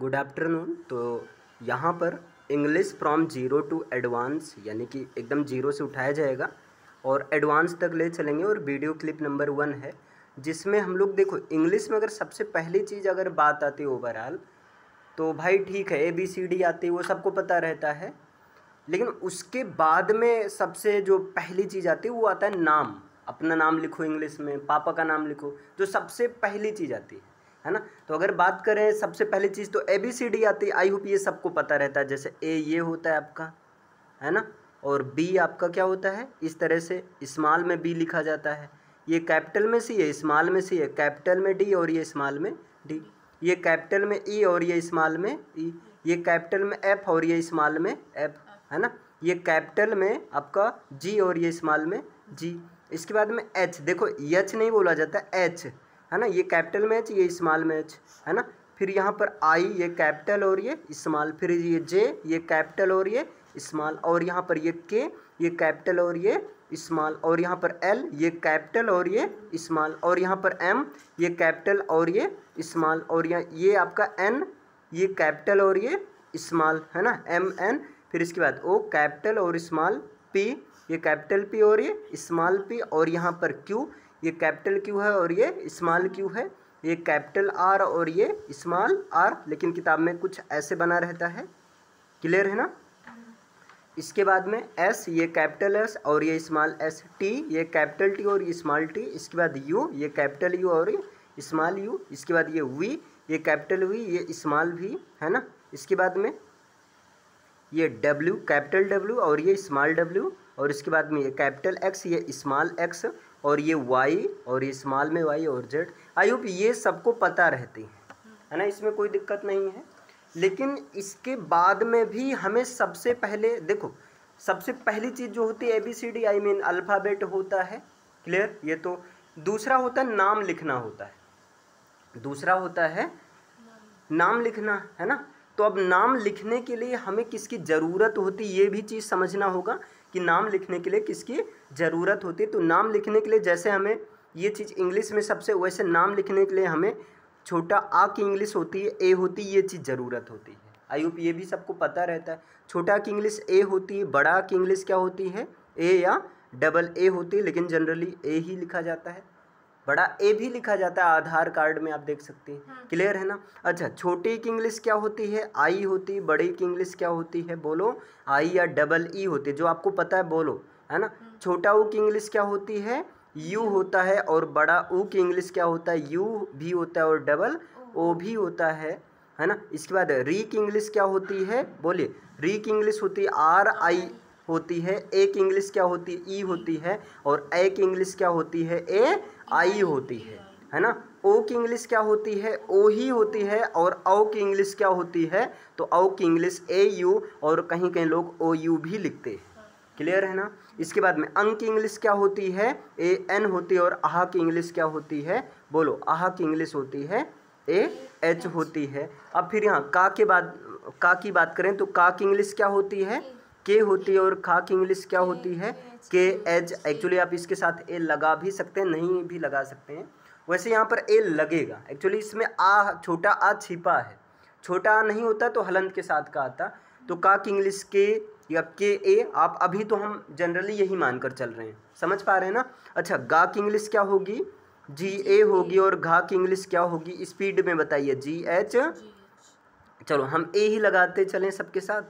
Good afternoon तो यहाँ पर English from zero to advance यानी कि एकदम जीरो से उठाया जाएगा और एडवांस तक ले चलेंगे और वीडियो क्लिप नंबर वन है जिसमें हम लोग देखो इंग्लिश में अगर सबसे पहली चीज़ अगर बात आती है ओवरऑल तो भाई ठीक है ए बी सी डी आती है वो सबको पता रहता है लेकिन उसके बाद में सबसे जो पहली चीज़ आती है वो आता है नाम अपना नाम लिखो इंग्लिश में पापा का नाम लिखो जो सबसे पहली चीज़ आती है है ना तो अगर बात करें सबसे पहली चीज़ तो ए बी सी डी आती है आई होप ये सबको पता रहता है जैसे ए ये होता है आपका है ना और बी आपका क्या होता है इस तरह से इस्माल में बी लिखा जाता है ये कैपिटल में सी है इस्माल में सी है कैपिटल में डी और ये इस्माल में डी ये कैपिटल में ई e और ये इस्माल में ई e। ये कैपिटल में एफ और ये इस्माल में एफ है ना ये कैपिटल में आपका जी और ये इस्माल में जी इसके बाद में एच देखो यच नहीं बोला जाता एच है ना ये कैपिटल मैच ये स्मॉल मैच है ना फिर यहाँ पर आई ये कैपिटल और ये स्मॉल फिर ये जे ये कैपिटल और ये स्मॉल और यहाँ पर ये के ये कैपिटल और ये स्मॉल और यहाँ पर एल ये कैपिटल और ये स्मॉल और यहाँ पर एम ये कैपिटल और ये स्मॉल और यहाँ ये आपका एन ये कैपिटल और ये स्मॉल है ना एम एन फिर इसके बाद ओ कैपिटल और स्मॉल पी ये कैपिटल पी और ये स्मॉल पी और यहाँ पर क्यू ये कैपिटल क्यू है और ये स्मॉल क्यू है ये कैपिटल आर और ये स्मॉल आर लेकिन किताब में कुछ ऐसे बना रहता है क्लियर है ना इसके बाद में एस ये कैपिटल एस और ये स्मॉल एस टी ये कैपिटल टी और ये स्मॉल टी इसके बाद यू ये कैपिटल यू और स्मॉल यू इसके बाद ये वी ये कैपिटल वी ये स्मॉल वी है ना इसके बाद में ये डब्ल्यू कैपिटल डब्ल्यू और ये स्मॉल डब्ल्यू और इसके बाद में ये कैपिटल एक्स ये स्मॉल एक्स और ये वाई और ये स्मॉल में वाई और जेड आई होप ये सबको पता रहती है है ना इसमें कोई दिक्कत नहीं है लेकिन इसके बाद में भी हमें सबसे पहले देखो सबसे पहली चीज़ जो होती है A B C D I mean alphabet होता है क्लियर ये तो दूसरा होता है नाम लिखना होता है दूसरा होता है नाम लिखना है ना तो अब नाम लिखने के लिए हमें किसकी ज़रूरत होती ये भी चीज़ समझना होगा कि नाम लिखने के लिए किसकी ज़रूरत होती है तो नाम लिखने के लिए जैसे हमें ये चीज़ इंग्लिश में सबसे वैसे नाम लिखने के लिए हमें छोटा आ की इंग्लिश होती है ए होती है ये चीज़ ज़रूरत होती है आई होप ये भी सबको पता रहता है छोटा की इंग्लिश ए होती है बड़ा की इंग्लिश क्या होती है ए या डबल ए होती है लेकिन जनरली ए ही लिखा जाता है बड़ा ए भी लिखा जाता है आधार कार्ड में आप देख सकते हैं हाँ। क्लियर है ना अच्छा छोटी की इंग्लिश क्या होती है आई होती है बड़ी की इंग्लिश क्या होती है बोलो आई या डबल ई e होती है जो आपको पता है बोलो है ना हाँ। छोटा ऊ की इंग्लिश क्या होती है यू होता है और बड़ा ऊ की इंग्लिश क्या होता है यू भी होता है और डबल ओ भी होता है है ना इसके बाद री की इंग्लिश क्या होती है बोलिए री की इंग्लिश होती है आर आई होती है ए की इंग्लिश क्या होती है ई e होती है और ए की इंग्लिश क्या होती है ए आई होती है है ना ओ की इंग्लिश क्या होती है ओ ही होती है और औ की इंग्लिश क्या होती है तो औ की इंग्लिश ए यू और कहीं कहीं लोग ओ यू भी लिखते हैं क्लियर है ना इसके बाद में अंग की इंग्लिश क्या होती है ए एन होती है और आह की इंग्लिश क्या होती है बोलो आहा की इंग्लिश होती है ए एच होती है अब फिर यहाँ का के बाद का की बात करें तो का की इंग्लिश क्या होती है के होती है और खा की इंग्लिश क्या होती है के एज एक्चुअली आप इसके साथ ए लगा भी सकते हैं नहीं भी लगा सकते हैं वैसे यहाँ पर ए लगेगा एक्चुअली इसमें आ छोटा आ छिपा है छोटा आ नहीं होता तो हलंत के साथ का आता तो का की इंग्लिश के या के ए आप अभी तो हम जनरली यही मानकर चल रहे हैं समझ पा रहे हैं ना अच्छा गा की इंग्लिश क्या होगी जी ए होगी और घा की इंग्लिश क्या होगी स्पीड में बताइए जी एच चलो हम ए ही लगाते चलें सबके साथ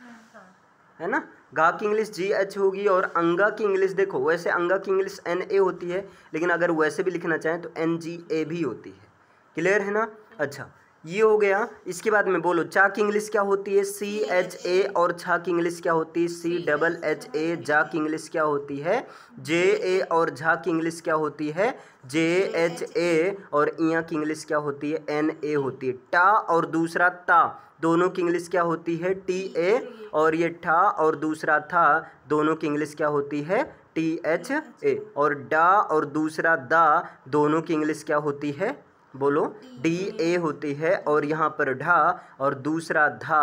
हाँ, हाँ। है ना गा की इंग्लिश जी एच होगी और अंगा की इंग्लिश देखो वैसे अंगा की इंग्लिश एन ए होती है लेकिन अगर वैसे भी लिखना चाहें तो एन जी ए भी होती है क्लियर है ना अच्छा ये हो गया इसके बाद में बोलो चा की इंग्लिश क्या होती है सी एच ए और छा की इंग्लिश क्या होती है सी डबल एच ए जा की इंग्लिश क्या होती है जे ए और झा की इंग्लिश क्या होती है जे एच ए और इया की इंग्लिश क्या होती है एन ए होती है टा और दूसरा ता दोनों की इंग्लिश क्या होती है टी ए और ये ठा और दूसरा था दोनों की इंग्लिश क्या होती है टी एच ए और डा और दूसरा दा दोनों की इंग्लिश क्या होती है बोलो डी ए होती है और यहाँ पर ढा और दूसरा धा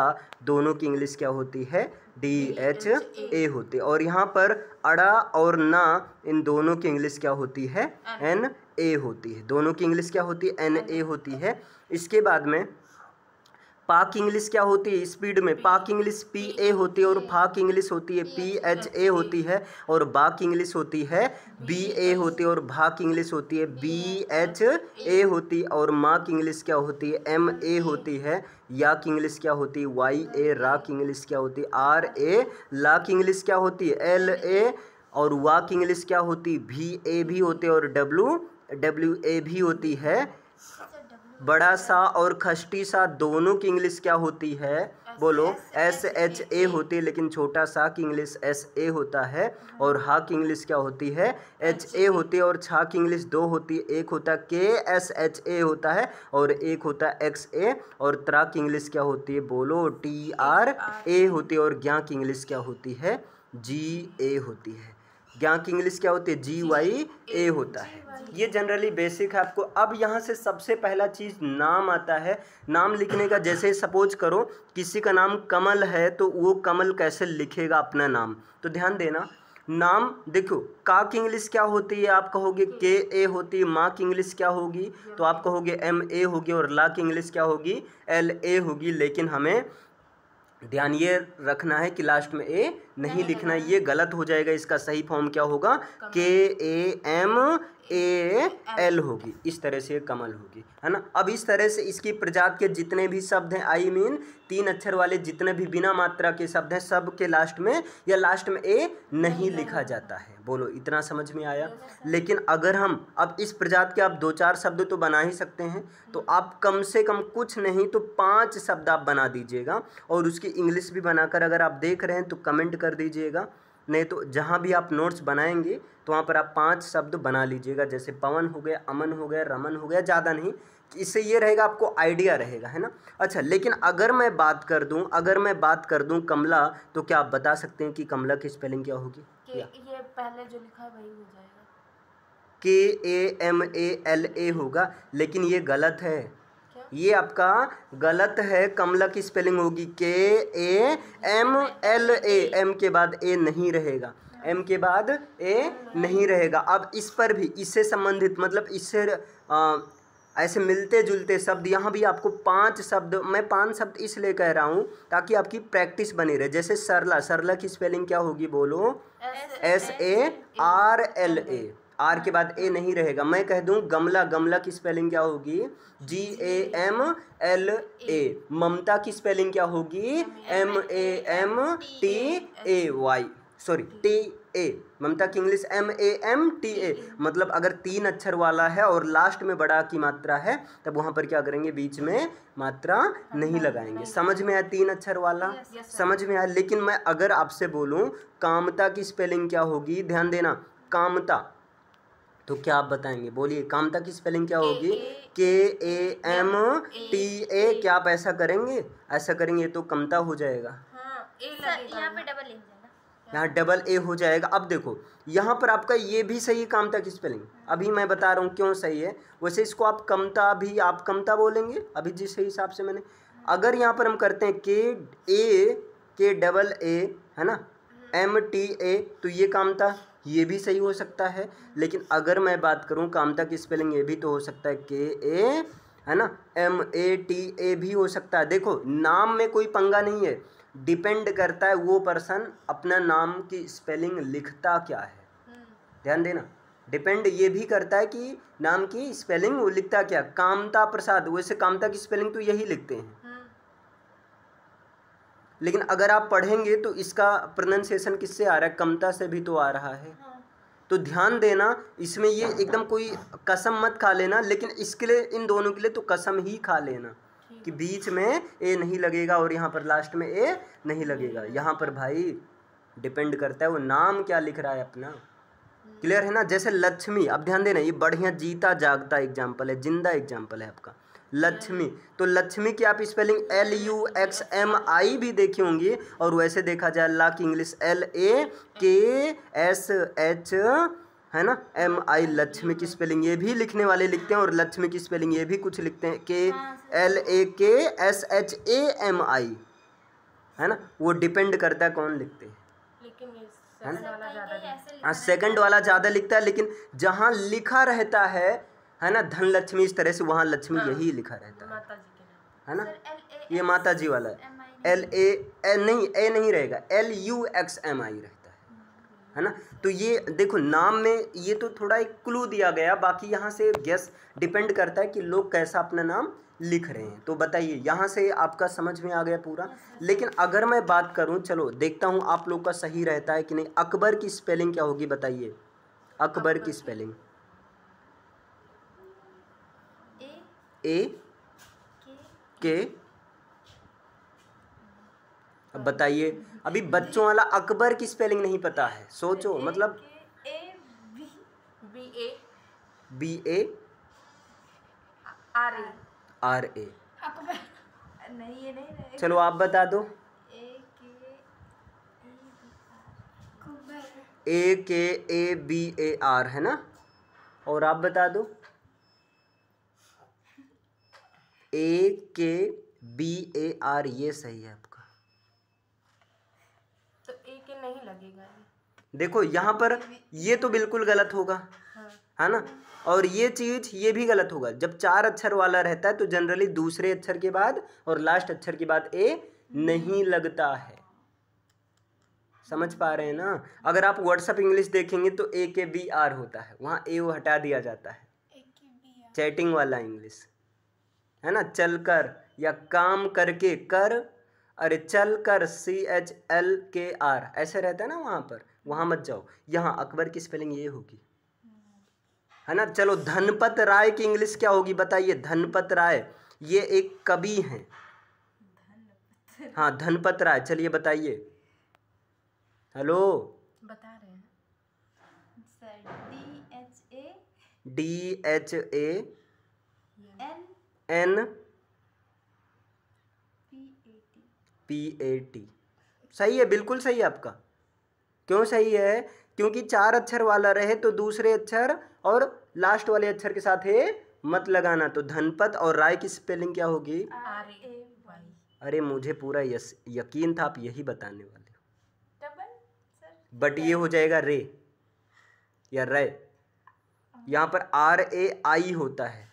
दोनों की इंग्लिश क्या होती है डी एच ए होती है और यहाँ पर अड़ा और ना इन दोनों की इंग्लिश क्या होती है एन ए होती है दोनों की इंग्लिश क्या होती है एन ए होती है इसके बाद में पाक इंग्लिश क्या होती है स्पीड में पाक इंग्लिश पी ए होती है और फाक इंग्लिश होती है पी एच ए होती है और बाक इंग्लिश होती है बी ए होती है और भाक इंग्लिश होती है बी एच ए होती है और माक इंग्लिश क्या होती है एम ए होती है याक इंग्लिश क्या होती है वाई ए राक इंग्लिश क्या होती है आर ए लाक इंग्लिश क्या होती है एल ए और वाक इंग्लिश क्या होती है भी ए भी होती है और डब्ल्यू डब्ल्यू ए भी होती है बड़ा सा और खष्टी सा दोनों की इंग्लिश क्या होती है बोलो एस एच ए होती है लेकिन छोटा सा की इंग्लिश एस ए होता है और हा की इंग्लिश क्या होती है एच ए होती है और छा की इंग्लिश दो होती है एक होता के एस एच ए होता है और एक होता है एक्स ए और त्रा की इंग्लिश क्या होती है बोलो टी आर ए होती है और ज्ञा की इंग्लिश क्या होती है जी ए होती है यहाँ की इंग्लिश क्या होती है जी वाई ए होता है ये जनरली बेसिक है आपको अब यहाँ से सबसे पहला चीज़ नाम आता है नाम लिखने का जैसे सपोज करो किसी का नाम कमल है तो वो कमल कैसे लिखेगा अपना नाम तो ध्यान देना नाम देखो का की इंग्लिश क्या होती है आप कहोगे के ए होती है माँ की इंग्लिश क्या होगी तो आप कहोगे एम ए होगी और ला की इंग्लिश क्या होगी एल ए होगी लेकिन हमें ध्यान ये रखना है कि लास्ट में ए नहीं लिखना ये गलत हो जाएगा इसका सही फॉर्म क्या होगा के ए एम ए एल होगी इस तरह से कमल होगी है ना अब इस तरह से इसकी प्रजाति के जितने भी शब्द हैं आई मीन तीन अक्षर वाले जितने भी बिना मात्रा के शब्द हैं सब के लास्ट में या लास्ट में ए नहीं लिखा जाता है बोलो इतना समझ में आया लेकिन अगर हम अब इस प्रजात के आप दो चार शब्द तो बना ही सकते हैं तो आप कम से कम कुछ नहीं तो पाँच शब्द आप बना दीजिएगा और उसकी इंग्लिश भी बनाकर अगर आप देख रहे हैं तो कमेंट कर दीजिएगा नहीं तो जहाँ भी आप नोट्स बनाएंगे तो वहाँ पर आप पांच शब्द बना लीजिएगा जैसे पवन हो गया अमन हो गया रमन हो गया ज़्यादा नहीं इससे ये रहेगा आपको आइडिया रहेगा है ना अच्छा लेकिन अगर मैं बात कर दूँ अगर मैं बात कर दूँ कमला तो क्या आप बता सकते हैं कि कमला की स्पेलिंग क्या होगी ये पहले जो लिखा है वही हो जाएगा के A M A L A होगा लेकिन ये गलत है ये आपका गलत है कमला की स्पेलिंग होगी K A M L A M के बाद ए नहीं रहेगा एम के बाद ए नहीं रहेगा अब इस पर भी इससे संबंधित मतलब इससे ऐसे मिलते जुलते शब्द यहाँ भी आपको पांच शब्द मैं पांच शब्द इसलिए कह रहा हूँ ताकि आपकी प्रैक्टिस बनी रहे जैसे सरला सरला की स्पेलिंग क्या होगी बोलो S A R L A R के बाद ए नहीं रहेगा मैं कह दूं गमला गमला की स्पेलिंग क्या होगी जी ए एम एल ए ममता की स्पेलिंग क्या होगी M A M T A Y sorry T A Mamta की English M A M T A मतलब अगर तीन अक्षर वाला है और लास्ट में बड़ा की मात्रा है तब वहाँ पर क्या करेंगे बीच में मात्रा नहीं लगाएंगे समझ में आया तीन अक्षर वाला समझ में आया लेकिन मैं अगर आपसे बोलूँ कामता की स्पेलिंग क्या होगी ध्यान देना कामता तो क्या आप बताएंगे बोलिए कामता की स्पेलिंग क्या होगी के ए एम टी ए क्या आप ऐसा करेंगे ऐसा करेंगे तो कमता हो जाएगा हाँ, यहाँ डबल ए हो जाएगा अब देखो यहाँ पर आपका ये भी सही है कामता की स्पेलिंग अभी मैं बता रहा हूँ क्यों सही है वैसे इसको आप कमता भी आप कमता बोलेंगे अभी जिस हिसाब से मैंने अगर यहाँ पर हम करते हैं के ए के डबल ए है ना एम टी ए तो ये कामता ये भी सही हो सकता है लेकिन अगर मैं बात करूँ कामता की स्पेलिंग ये भी तो हो सकता है के ए है ना एम ए टी ए भी हो सकता है देखो नाम में कोई पंगा नहीं है डिपेंड करता है वो पर्सन अपना नाम की स्पेलिंग लिखता क्या है ध्यान देना डिपेंड ये भी करता है कि नाम की स्पेलिंग वो लिखता क्या कामता प्रसाद वैसे कामता की स्पेलिंग तो यही लिखते हैं लेकिन अगर आप पढ़ेंगे तो इसका प्रोनाउंसिएशन किससे आ रहा है कमता से भी तो आ रहा है हाँ। तो ध्यान देना इसमें ये एकदम कोई कसम मत खा लेना लेकिन इसके लिए इन दोनों के लिए तो कसम ही खा लेना कि बीच में ए नहीं लगेगा और यहाँ पर लास्ट में ए नहीं लगेगा यहाँ पर भाई डिपेंड करता है वो नाम क्या लिख रहा है अपना क्लियर हम्म। है ना जैसे लक्ष्मी अब ध्यान देना ये बढ़िया जीता जागता एग्जाम्पल है जिंदा एग्जाम्पल है आपका लक्ष्मी तो लक्ष्मी की आप spelling L U X M I भी देखी होंगी और वैसे देखा जाए ला की English L A K S H है ना एम आई लक्ष्मी की स्पेलिंग ये भी लिखने वाले लिखते हैं और लक्ष्मी की स्पेलिंग ये भी कुछ लिखते हैं के L A K S H A M I है ना वो डिपेंड करता है कौन लिखते हैं है ना सेकंड वाला ज़्यादा हाँ, लिखता है लेकिन जहाँ लिखा रहता है है ना धन लक्ष्मी इस तरह से वहाँ लक्ष्मी हाँ, यही लिखा रहता है है ना ये माता जी वाला है एल ए नहीं ए नहीं रहेगा L U X M I रहता है है ना तो ये देखो नाम में ये तो थोड़ा एक क्लू दिया गया बाकी यहाँ से गैस डिपेंड करता है कि लोग कैसा अपना नाम लिख रहे हैं तो बताइए यहाँ से आपका समझ में आ गया पूरा लेकिन अगर मैं बात करूँ चलो देखता हूँ आप लोग का सही रहता है कि नहीं अकबर की स्पेलिंग क्या होगी बताइए अकबर की स्पेलिंग ए के अब बताइए अभी बच्चों वाला अकबर की स्पेलिंग नहीं पता है सोचो मतलब B A R A R A नहीं नहीं चलो आप बता दो ए के ए बी ए आर है ना और आप बता दो ए के बी ए आर ये सही है आपका तो ए के नहीं लगेगा देखो यहाँ पर तो ये तो बिल्कुल गलत होगा हाँ। है ना और ये चीज ये भी गलत होगा जब चार अक्षर वाला रहता है तो जनरली दूसरे अक्षर के बाद और लास्ट अक्षर के बाद ए नहीं लगता है समझ पा रहे हैं ना अगर आप व्हाट्सअप इंग्लिश देखेंगे तो ए के बी आर होता है वहां ए वो हटा दिया जाता है चैटिंग वाला इंग्लिश है ना चल कर या काम करके कर अरे चल कर C H L K R ऐसे रहता है ना वहाँ पर वहाँ मत जाओ यहाँ अकबर की स्पेलिंग ये होगी है ना चलो धनपत राय की इंग्लिश क्या होगी बताइए धनपत राय ये एक कवि हैं हाँ धनपत राय चलिए बताइए हेलो बता रहे हैं D H A D H A N P A T सही है बिल्कुल सही है आपका क्यों सही है क्योंकि चार अक्षर वाला रहे तो दूसरे अक्षर और लास्ट वाले अक्षर के साथ है मत लगाना तो धनपत और राय की स्पेलिंग क्या होगी अरे मुझे पूरा यस, यकीन था आप यही बताने वाले हो बट ये हो जाएगा रे या रे यहाँ पर आर ए आई होता है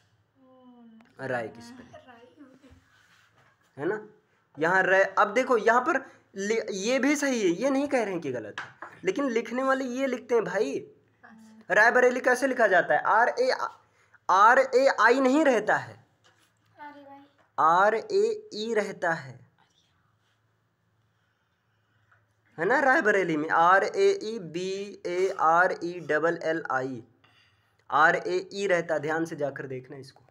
राय किस स्पेलिंग है ना यहाँ राय अब देखो यहाँ पर ये भी सही है ये नहीं कह रहे हैं कि गलत है लेकिन लिखने वाले ये लिखते हैं भाई अच्छा। राय बरेली कैसे लिखा जाता है आर ए आर ए आई नहीं रहता है आर ए ई रहता है है ना बरेली में R A E B A R E double L I R A E रहता ध्यान से जाकर देखना इसको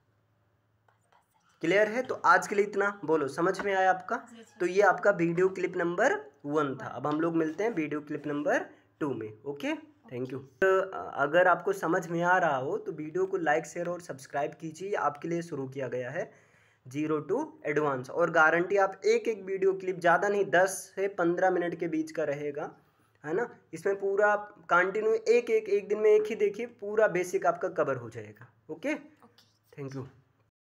क्लियर है तो आज के लिए इतना बोलो समझ में आया आपका तो ये आपका वीडियो क्लिप नंबर वन था अब हम लोग मिलते हैं वीडियो क्लिप नंबर टू में ओके थैंक यू तो अगर आपको समझ में आ रहा हो तो वीडियो को लाइक शेयर और सब्सक्राइब कीजिए आपके लिए शुरू किया गया है जीरो टू एडवांस और गारंटी आप एक एक वीडियो क्लिप ज़्यादा नहीं दस से पंद्रह मिनट के बीच का रहेगा है ना इसमें पूरा कंटिन्यू एक एक एक दिन में एक ही देखिए पूरा बेसिक आपका कवर हो जाएगा ओके थैंक यू